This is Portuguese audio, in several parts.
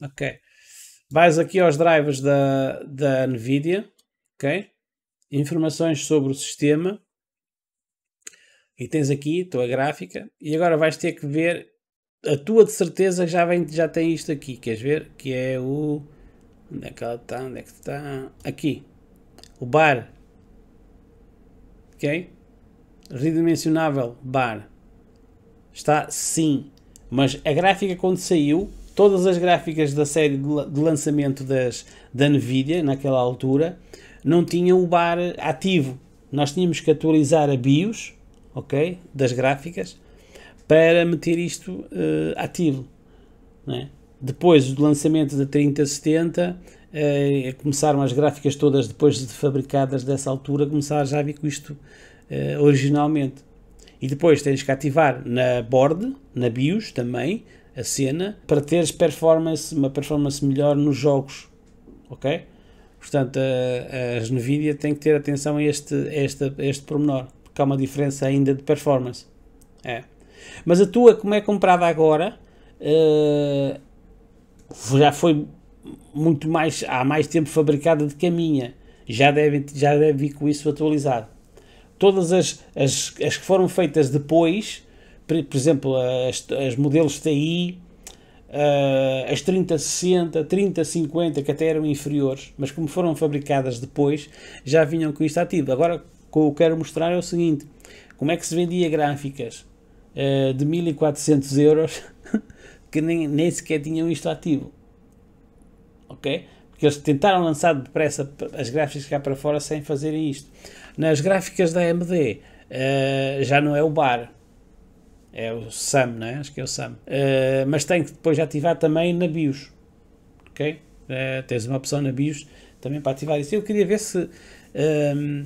Ok. Vais aqui aos drivers da, da NVIDIA. Ok. Informações sobre o sistema. E tens aqui a tua gráfica. E agora vais ter que ver. A tua de certeza já, vem, já tem isto aqui. Queres ver? Que é o. Onde é que ela está? Onde é que está? Aqui. O bar. Ok? Redimensionável bar. Está sim. Mas a gráfica quando saiu todas as gráficas da série de lançamento das, da Nvidia, naquela altura, não tinham o bar ativo. Nós tínhamos que atualizar a BIOS, ok, das gráficas, para meter isto uh, ativo. É? Depois do lançamento da 3070, uh, eh, começaram as gráficas todas, depois de fabricadas dessa altura, começaram já a vir com isto uh, originalmente. E depois tens que ativar na board, na BIOS também, a cena para teres performance, uma performance melhor nos jogos, ok? Portanto, as NVIDIA tem que ter atenção a este, a este, a este pormenor, porque há uma diferença ainda de performance. É. Mas a tua, como é comprada agora, uh, já foi muito mais, há mais tempo fabricada do que a minha. Já deve, já deve vir com isso atualizado. Todas as, as, as que foram feitas depois por exemplo, as, as modelos TI, uh, as 3060, 3050, que até eram inferiores, mas como foram fabricadas depois, já vinham com isto ativo. Agora, o que eu quero mostrar é o seguinte, como é que se vendia gráficas uh, de 1400 euros que nem, nem sequer tinham isto ativo. Ok? Porque eles tentaram lançar depressa as gráficas cá para fora sem fazerem isto. Nas gráficas da AMD uh, eh, já não é o bar, é o SAM, né? Acho que é o SAM. Uh, mas tem que depois ativar também na BIOS. Ok? Uh, tens uma opção na BIOS também para ativar isso. Eu queria ver se, um, ehm,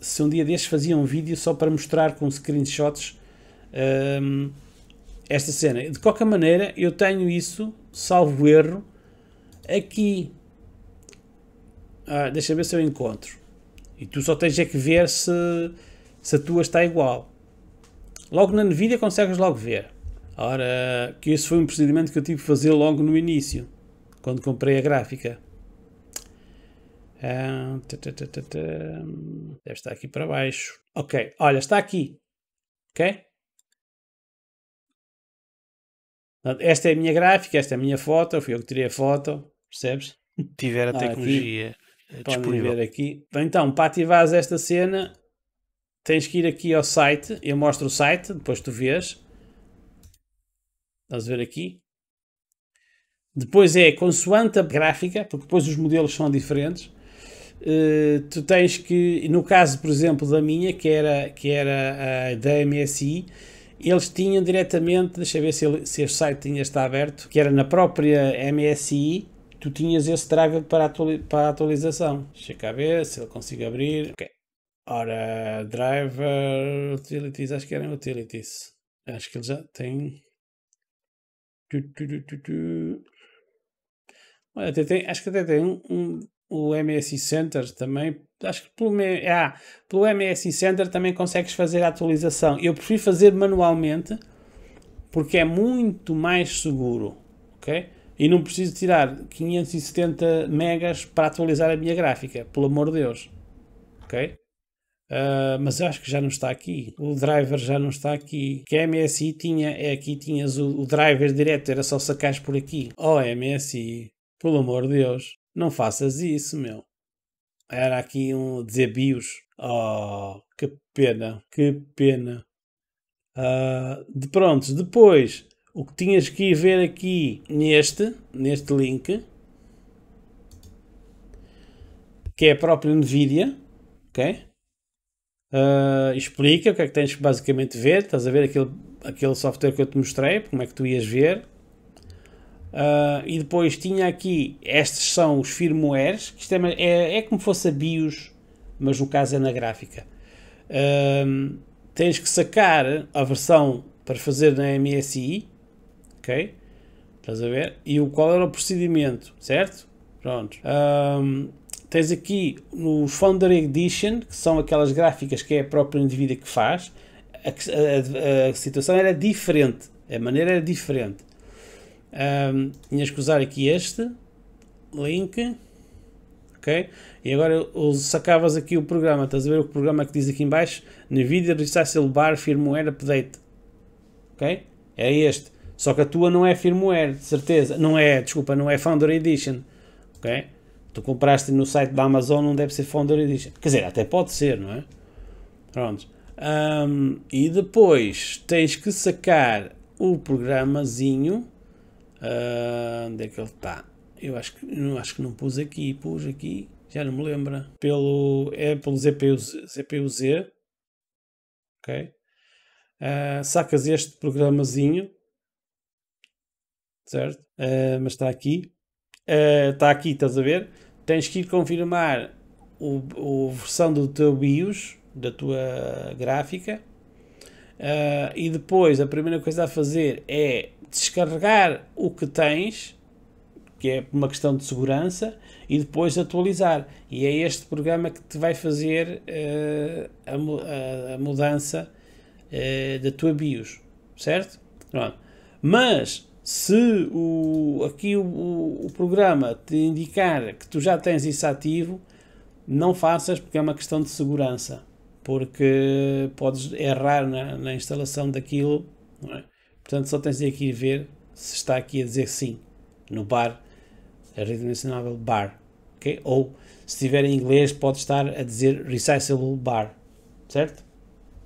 se um dia destes fazia um vídeo só para mostrar com screenshots um, ehm, esta cena. De qualquer maneira, eu tenho isso, salvo erro, aqui. Ah, deixa ver se eu encontro. E tu só tens é que ver se, se a tua está igual. Logo na Nvidia consegues logo ver. Ora, que esse foi um procedimento que eu tive que fazer logo no início, quando comprei a gráfica. Deve estar aqui para baixo. Ok, olha, está aqui. Ok? Esta é a minha gráfica, esta é a minha foto, fui eu que tirei a foto, percebes? Tiver a ah, tecnologia aqui, disponível. Ver aqui. Então, para ativares esta cena, tens que ir aqui ao site, eu mostro o site, depois tu vês. Estás a ver aqui? Depois é consoante a gráfica, porque depois os modelos são diferentes. Uh, tu tens que, no caso, por exemplo, da minha, que era, que era a, da MSI, eles tinham diretamente, deixa eu ver se, se este site tinha está aberto, que era na própria MSI, tu tinhas esse driver para, para a atualização. Deixa cá ver se ele consigo abrir. Ok. Ora, driver utilities, acho que eram utilities. Acho que ele já tem. Tu, tu, tu, Olha, até tem, acho que até tem um, um, o MSI Center também. Acho que pelo, ah, pelo MSI Center também consegues fazer a atualização. Eu prefiro fazer manualmente porque é muito mais seguro. Ok? E não preciso tirar 570 megas para atualizar a minha gráfica, pelo amor de Deus. Ok? Uh, mas acho que já não está aqui. O driver já não está aqui. Que a MSI tinha, é aqui tinhas o, o driver direto, era só sacares por aqui. Oh MSI, pelo amor de Deus, não faças isso, meu. Era aqui um desabios. Oh, que pena, que pena. Uh, de pronto, depois o que tinhas que ir ver aqui neste, neste link, que é a própria Nvidia, ok? uh, explica o que é que tens que basicamente ver, estás a ver aquele, aquele software que eu te mostrei, como é que tu ias ver. Uh, e depois tinha aqui, estes são os firmwares, que isto é, é, é como fosse a BIOS, mas no caso é na gráfica. Uh, tens que sacar a versão para fazer na MSI, ok? Estás a ver? E o qual era o procedimento, certo? Pronto. Um, Tens aqui no Foundry Edition, que são aquelas gráficas que é a própria indivídua que faz. A, a, a, situação era diferente, a maneira era diferente. Um, tinhas que usar aqui este link, ok? E agora sacavas aqui o programa, estás a ver o programa que diz aqui embaixo? NVIDIA Recycle Bar Firmware Update, ok? É este. Só que a tua não é firmware, de certeza. Não é, desculpa, não é Foundry Edition, ok? Tu compraste no site da Amazon, não deve ser Founder Edition. Quer dizer, até pode ser, não é? Pronto. Um, e depois tens que sacar o programazinho. Uh, onde é que ele está? Eu acho que, não, acho que não pus aqui. Pus aqui, já não me lembro. Pelo, é pelo ZPUZ. cpu Ok? Uh, sacas este programazinho. Certo? Uh, mas está aqui está eh, uh, aqui, estás a ver? Tens que ir confirmar o, o versão do teu BIOS, da tua gráfica, uh, e depois a primeira coisa a fazer é descarregar o que tens, que é uma questão de segurança, e depois atualizar. E é este programa que te vai fazer uh, a, a, mudança da tua BIOS, certo? Pronto. Mas se o, aqui o, o, programa te indicar que tu já tens isso ativo, não faças porque é uma questão de segurança, porque podes errar na, na instalação daquilo, é? portanto só tens aqui ver se está aqui a dizer sim, no bar, a rede mencionável bar, ok? Ou se estiver em inglês pode estar a dizer recyclable bar, certo?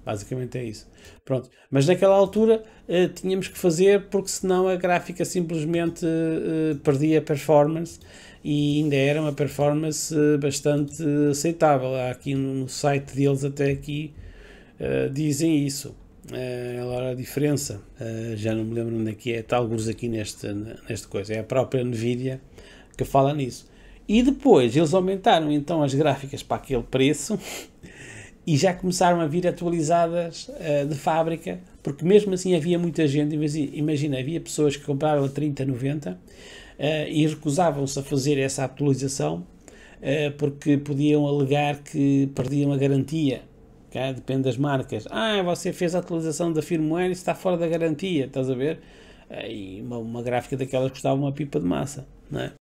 Basicamente é isso. Pronto. Mas naquela altura uh, tínhamos que fazer porque senão a gráfica simplesmente uh, perdia performance e ainda era uma performance eh, bastante aceitável. aqui no site deles até aqui uh, dizem isso. ela a diferença. já não me lembro onde é que é. Está alguns aqui neste, neste coisa. É a própria Nvidia que fala nisso. E depois eles aumentaram então as gráficas para aquele preço e já começaram a vir atualizadas uh, de fábrica, porque mesmo assim havia muita gente, imagina, havia pessoas que compraram a 30, 90 uh, e recusavam-se a fazer essa atualização uh, porque podiam alegar que perdiam a garantia. Depende das marcas. Ah, você fez a atualização da firmware e está fora da garantia, estás a ver? Eh, e uma, uma gráfica daquelas custava uma pipa de massa, não é?